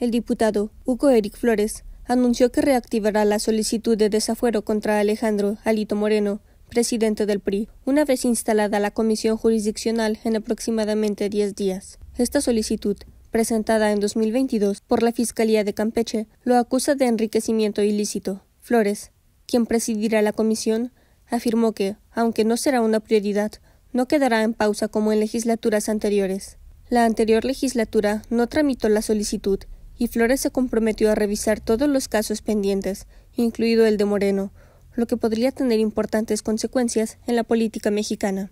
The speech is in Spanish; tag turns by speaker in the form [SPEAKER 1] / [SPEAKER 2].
[SPEAKER 1] el diputado Hugo Eric Flores anunció que reactivará la solicitud de desafuero contra Alejandro Alito Moreno, presidente del PRI, una vez instalada la comisión jurisdiccional en aproximadamente 10 días. Esta solicitud, presentada en 2022 por la Fiscalía de Campeche, lo acusa de enriquecimiento ilícito. Flores, quien presidirá la comisión, afirmó que, aunque no será una prioridad, no quedará en pausa como en legislaturas anteriores. La anterior legislatura no tramitó la solicitud y Flores se comprometió a revisar todos los casos pendientes, incluido el de Moreno, lo que podría tener importantes consecuencias en la política mexicana.